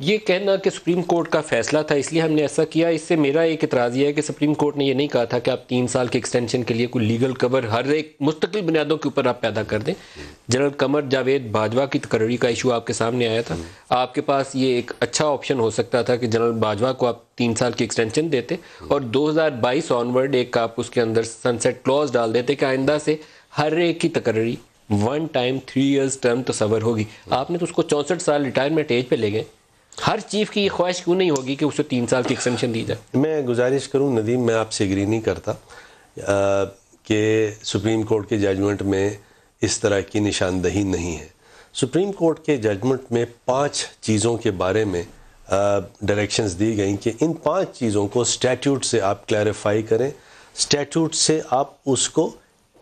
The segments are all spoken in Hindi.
ये कहना कि सुप्रीम कोर्ट का फैसला था इसलिए हमने ऐसा किया इससे मेरा एक इतराज़ यह है कि सुप्रीम कोर्ट ने यह नहीं कहा था कि आप तीन साल के एक्सटेंशन के लिए कोई लीगल कवर हर एक मुस्तकिल बुनियादों के ऊपर आप पैदा कर दें जनरल कमर जावेद बाजवा की तकर्री का इशू आपके सामने आया था आपके पास ये एक अच्छा ऑप्शन हो सकता था कि जनरल बाजवा को आप तीन साल की एक्सटेंशन देते और बाईस ऑनवर्ड एक आप उसके अंदर सनसेट क्लॉज डाल देते कि आइंदा से हर एक की तकर्री one time three years term सवर होगी आपने तो उसको चौंसठ साल रिटायरमेंट एज पर ले गए हर चीफ की ये ख्वाहिश क्यों नहीं होगी कि उसे तीन साल की एक्सटेंशन दी जाए मैं गुजारिश करूँ नदीम मैं आपसे एग्री नहीं करता कि सुप्रीम कोर्ट के जजमेंट में इस तरह की निशानदही नहीं है सुप्रीम कोर्ट के जजमेंट में पांच चीज़ों के बारे में डायरेक्शंस दी गई कि इन पांच चीज़ों को स्टैट्यूट से आप क्लैरिफाई करें स्टैट्यूट से आप उसको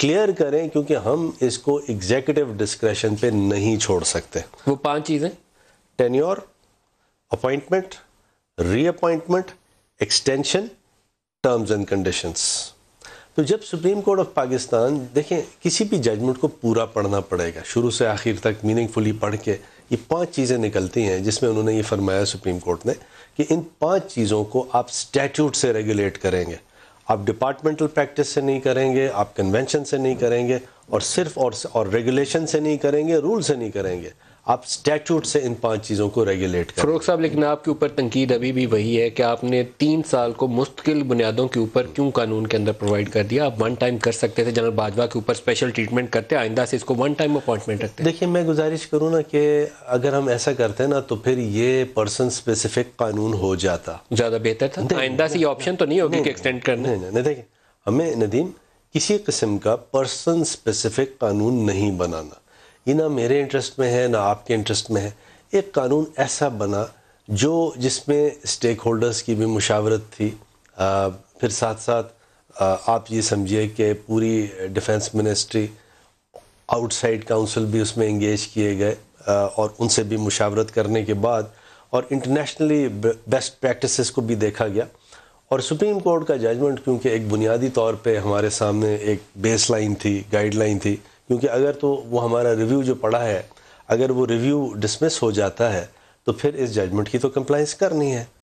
क्लियर करें क्योंकि हम इसको एग्जेक्यूटिव डिस्क्रेशन पे नहीं छोड़ सकते वो पांच चीज़ें tenure appointment reappointment extension terms and conditions तो जब सुप्रीम कोर्ट ऑफ पाकिस्तान देखें किसी भी जजमेंट को पूरा पढ़ना पड़ेगा शुरू से आखिर तक मीनिंगफुली पढ़ के ये पांच चीज़ें निकलती हैं जिसमें उन्होंने ये फरमाया सुप्रीम कोर्ट ने कि इन पांच चीज़ों को आप स्टैट्यूट से रेगुलेट करेंगे आप डिपार्टमेंटल प्रैक्टिस से नहीं करेंगे आप कन्वेंशन से नहीं करेंगे और सिर्फ और और रेगुलेशन से नहीं करेंगे रूल से नहीं करेंगे आप स्टैट्यूट से इन पांच चीज़ों को रेगुलेट करें फरोख साहब लेकिन आपके ऊपर तनकीद अभी भी वही है कि आपने तीन साल को मुस्तकिल बुनियादों के ऊपर क्यों कानून के अंदर प्रोवाइड कर दिया आप वन टाइम कर सकते थे जनरल बाजवा के ऊपर स्पेशल ट्रीटमेंट करते आइंदा से इसको वन टाइम अपॉइंटमेंट रखते देखिए मैं गुजारिश करूँ ना कि अगर हम ऐसा करते हैं ना तो फिर ये पर्सन स्पेसिफिक कानून हो जाता ज़्यादा बेहतर था आइंदा से ये ऑप्शन तो नहीं होगी कि एक्सटेंड करना देखिए हमें नदीम किसी किस्म का पर्सन स्पेसिफिक कानून नहीं बनाना ये ना मेरे इंटरेस्ट में है ना आपके इंटरेस्ट में है एक कानून ऐसा बना जो जिसमें स्टेक होल्डर्स की भी मुशावरत थी आ, फिर साथ साथ आ, आप ये समझिए कि पूरी डिफेंस मिनिस्ट्री आउटसाइड काउंसिल भी उसमें इंगेज किए गए और उनसे भी मुशावरत करने के बाद और इंटरनेशनली बेस्ट प्रैक्टिसेस को भी देखा गया और सुप्रीम कोर्ट का जजमेंट क्योंकि एक बुनियादी तौर पे हमारे सामने एक बेस लाइन थी गाइडलाइन थी क्योंकि अगर तो वो हमारा रिव्यू जो पड़ा है अगर वो रिव्यू डिसमिस हो जाता है तो फिर इस जजमेंट की तो कंप्लाइंस करनी है